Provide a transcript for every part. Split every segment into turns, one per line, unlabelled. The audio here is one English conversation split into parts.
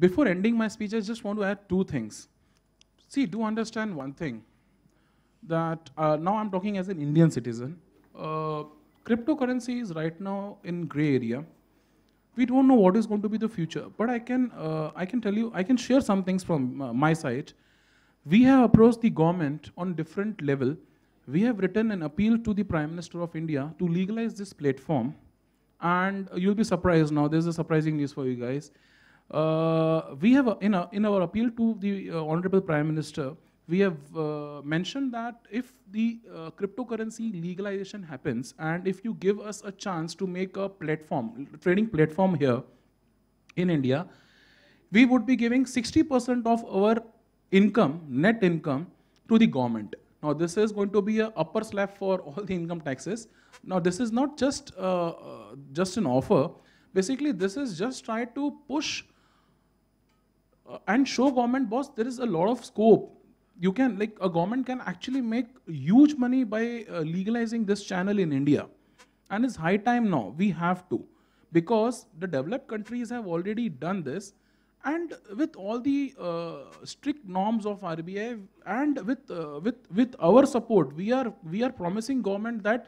before ending my speech, I just want to add two things. See, do understand one thing that uh, now I'm talking as an Indian citizen. Uh, cryptocurrency is right now in gray area. We don't know what is going to be the future, but I can uh, I can tell you I can share some things from uh, my side. We have approached the government on different level. We have written an appeal to the Prime Minister of India to legalize this platform, and you'll be surprised now. There's a surprising news for you guys uh, we have, uh, in our, in our appeal to the uh, Honorable Prime Minister, we have uh, mentioned that if the uh, cryptocurrency legalization happens and if you give us a chance to make a platform, trading platform here in India, we would be giving 60% of our income, net income, to the government. Now, this is going to be an upper slab for all the income taxes. Now, this is not just, uh, just an offer. Basically, this is just try to push uh, and show government boss there is a lot of scope you can like a government can actually make huge money by uh, legalizing this channel in india and it's high time now we have to because the developed countries have already done this and with all the uh, strict norms of RBI and with uh, with with our support, we are we are promising government that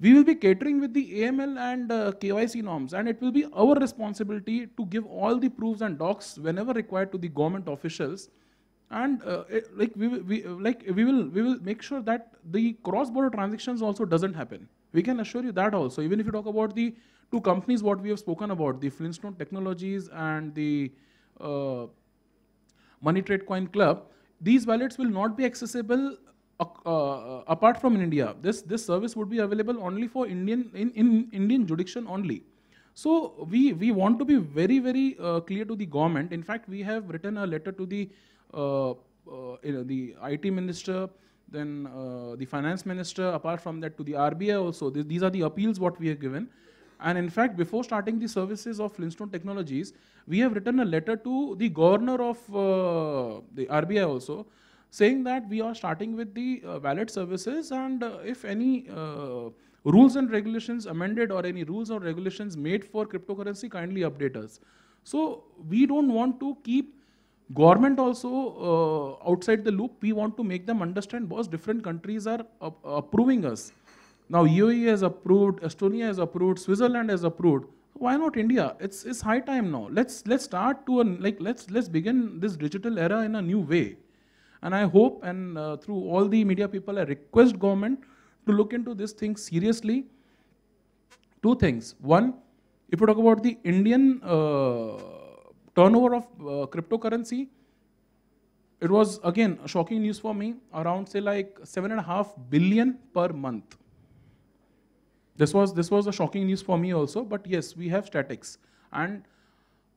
we will be catering with the AML and uh, KYC norms and it will be our responsibility to give all the proofs and docs whenever required to the government officials and uh, it, like we, we like we will we will make sure that the cross border transactions also doesn't happen we can assure you that also even if you talk about the two companies what we have spoken about the Flintstone Technologies and the uh, Money Trade Coin Club these wallets will not be accessible uh, uh, apart from in India. This this service would be available only for Indian in, in Indian jurisdiction only. So we we want to be very very uh, clear to the government. In fact, we have written a letter to the you uh, know, uh, the IT minister, then the finance minister. Apart from that, to the RBI also. These these are the appeals what we have given. And in fact, before starting the services of Flintstone Technologies, we have written a letter to the governor of the RBI also, saying that we are starting with the uh, services and uh, if any uh, rules and regulations amended or any rules or regulations made for cryptocurrency, kindly update us. So we don't want to keep government also uh, outside the loop. We want to make them understand, boss, different countries are approving us. Now UAE has approved, Estonia has approved, Switzerland has approved. Why not India? It's, it's high time now. Let's, let's start to, like, let's, let's begin this digital era in a new way. And I hope and uh, through all the media people, I request government to look into this thing seriously. Two things. One, if you talk about the Indian uh, turnover of uh, cryptocurrency, it was again shocking news for me around say like seven and a half billion per month. This was this was a shocking news for me also. But yes, we have statics, and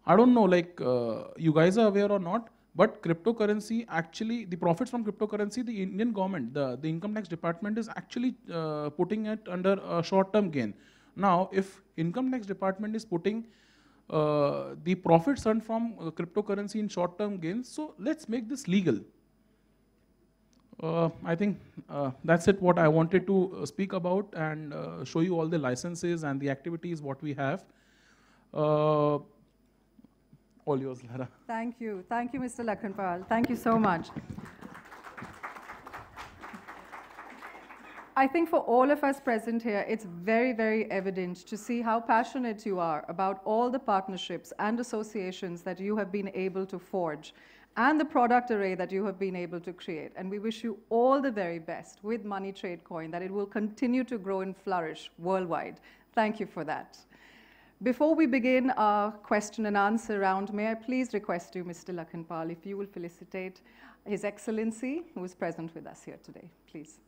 I don't know like uh, you guys are aware or not. But cryptocurrency actually, the profits from cryptocurrency, the Indian government, the, the income tax department is actually uh, putting it under a short-term gain. Now, if income tax department is putting uh, the profits earned from uh, cryptocurrency in short-term gains, so let's make this legal. Uh, I think uh, that's it what I wanted to uh, speak about and uh, show you all the licenses and the activities what we have. All yours, Lara.
Thank you. Thank you, Mr. Lakhanpal. Thank you so much. I think for all of us present here, it's very, very evident to see how passionate you are about all the partnerships and associations that you have been able to forge and the product array that you have been able to create. And we wish you all the very best with Money Trade Coin, that it will continue to grow and flourish worldwide. Thank you for that. Before we begin our question and answer round, may I please request you, Mr. Lakhanpal, if you will felicitate His Excellency, who is present with us here today, please.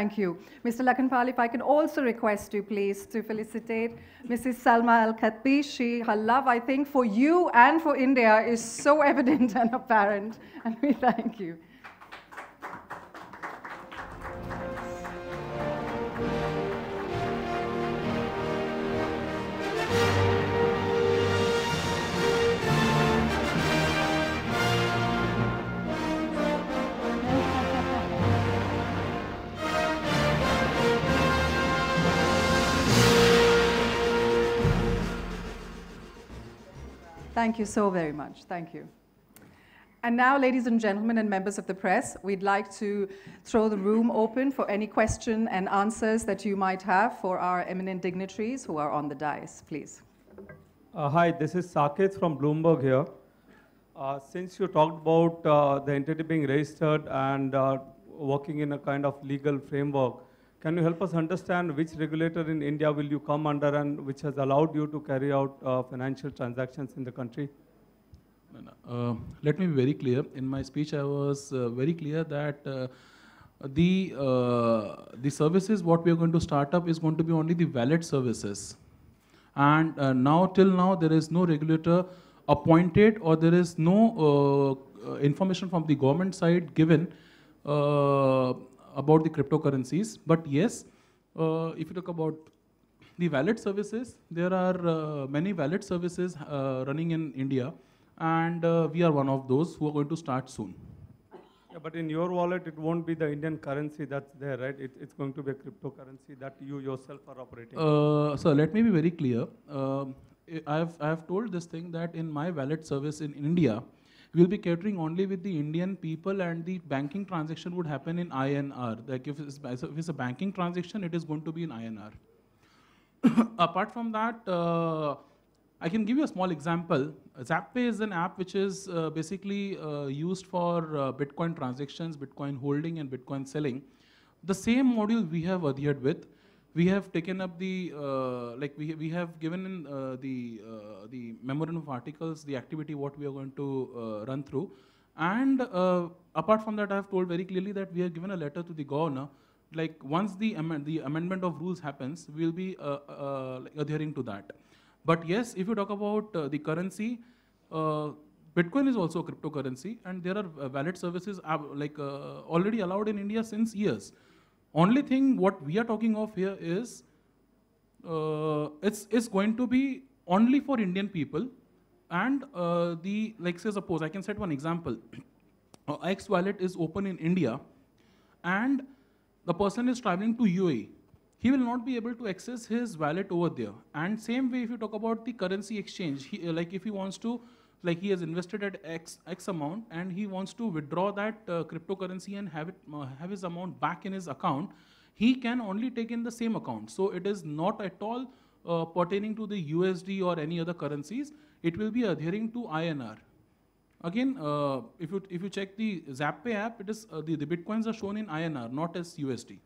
Thank you. Mr. Lakhanpal, if I can also request you, please, to felicitate Mrs. Salma Al She, her love, I think, for you and for India is so evident and apparent, and we thank you. Thank you so very much. Thank you. And now, ladies and gentlemen and members of the press, we'd like to throw the room open for any question and answers that you might have for our eminent dignitaries who are on the dais, please.
Uh, hi, this is Saket from Bloomberg here. Uh, since you talked about uh, the entity being registered and uh, working in a kind of legal framework, can you help us understand which regulator in India will you come under and which has allowed you to carry out uh, financial transactions in the country? Uh, let me be very clear. In my speech, I was uh, very clear that uh,
the uh, the services what we are going to start up is going to be only the valid services, and uh, now till now there is no regulator appointed or there is no information from the government side given about the cryptocurrencies. But yes, uh, if you talk about the wallet services, there are uh, many wallet services uh, running in India, and uh, we are one of those who are going to start soon.
Yeah, but in your wallet, it won't be the Indian currency that's there, right? It, it's going to be a cryptocurrency that you yourself are operating. Uh, so let me be very clear. Um, I have I have told this thing that in my wallet service
in India, we will be catering only with the Indian people and the banking transaction would happen in INR. Like if it's, if it's a banking transaction, it is going to be in INR. Apart from that, uh, I can give you a small example. Zappay is an app which is uh, basically uh, used for uh, Bitcoin transactions, Bitcoin holding and Bitcoin selling. The same module we have adhered with we have taken up the uh, like we we have given in, uh, the uh, the memorandum of articles the activity what we are going to uh, run through and uh, apart from that i have told very clearly that we have given a letter to the governor like once the amend the amendment of rules happens we will be uh, like adhering to that but yes if you talk about the currency bitcoin is also a cryptocurrency and there are wallet services like already allowed in india since years only thing what we are talking of here is uh, it's, it's going to be only for Indian people and uh, the, like say suppose, I can set one example. Uh, X wallet is open in India and the person is traveling to UAE. He will not be able to access his wallet over there. And same way if you talk about the currency exchange, he, like if he wants to like he has invested at X, X amount and he wants to withdraw that uh, cryptocurrency and have, it, uh, have his amount back in his account, he can only take in the same account. So it is not at all uh, pertaining to the USD or any other currencies. It will be adhering to INR. Again, uh, if, you, if you check the Zappay app, it is, uh, the, the Bitcoins are shown
in INR, not as USD.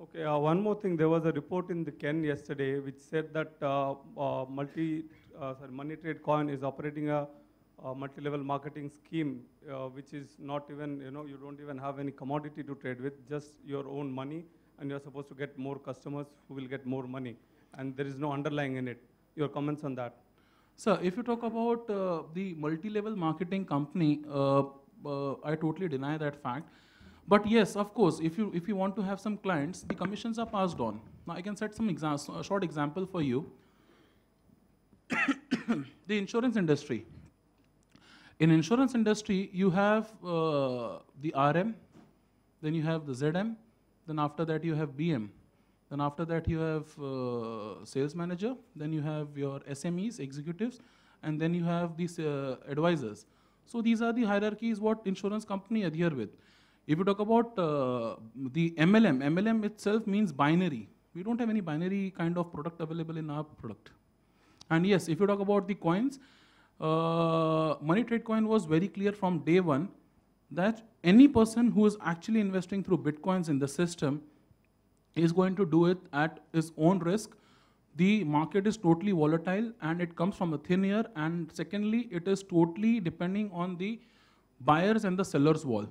Okay, uh, one more thing. There was a report in the Ken yesterday which said that uh, uh, multi, uh, sorry, money trade coin is operating a uh, multi-level marketing scheme, uh, which is not even, you know, you don't even have any commodity to trade with, just your own money, and you're supposed to get more customers who will get more money. And there is no underlying in it. Your comments on that? Sir, if you talk about uh, the
multi-level marketing company, uh, uh, I totally deny that fact. But yes, of course, if you, if you want to have some clients, the commissions are passed on. Now, I can set some exa short example for you. the insurance industry. In insurance industry, you have uh, the RM, then you have the ZM, then after that you have BM, then after that you have uh, sales manager, then you have your SMEs, executives, and then you have these uh, advisors. So these are the hierarchies what insurance company adhere with. If you talk about uh, the MLM, MLM itself means binary. We don't have any binary kind of product available in our product. And yes, if you talk about the coins, uh, Money Trade Coin was very clear from day one that any person who is actually investing through bitcoins in the system is going to do it at his own risk. The market is totally volatile and it comes from a thin air. And secondly, it is totally depending on the buyers and the sellers wall.